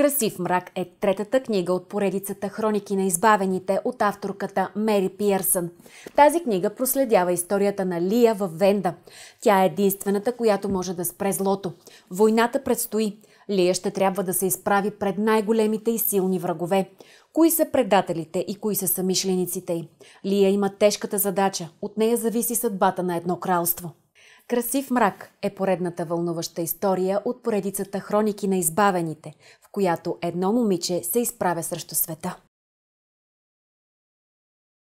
Красив мрак е третата книга от поредицата Хроники на избавените от авторката Мери Пиерсън. Тази книга проследява историята на Лия в Венда. Тя е единствената, която може да спре злото. Войната предстои. Лия ще трябва да се изправи пред най-големите и силни врагове. Кои са предателите и кои са самишлениците й? Лия има тежката задача. От нея зависи съдбата на едно кралство. Красив мрак е поредната вълнуваща история от поредицата Хроники на избавените, в която едно момиче се изправя срещу света.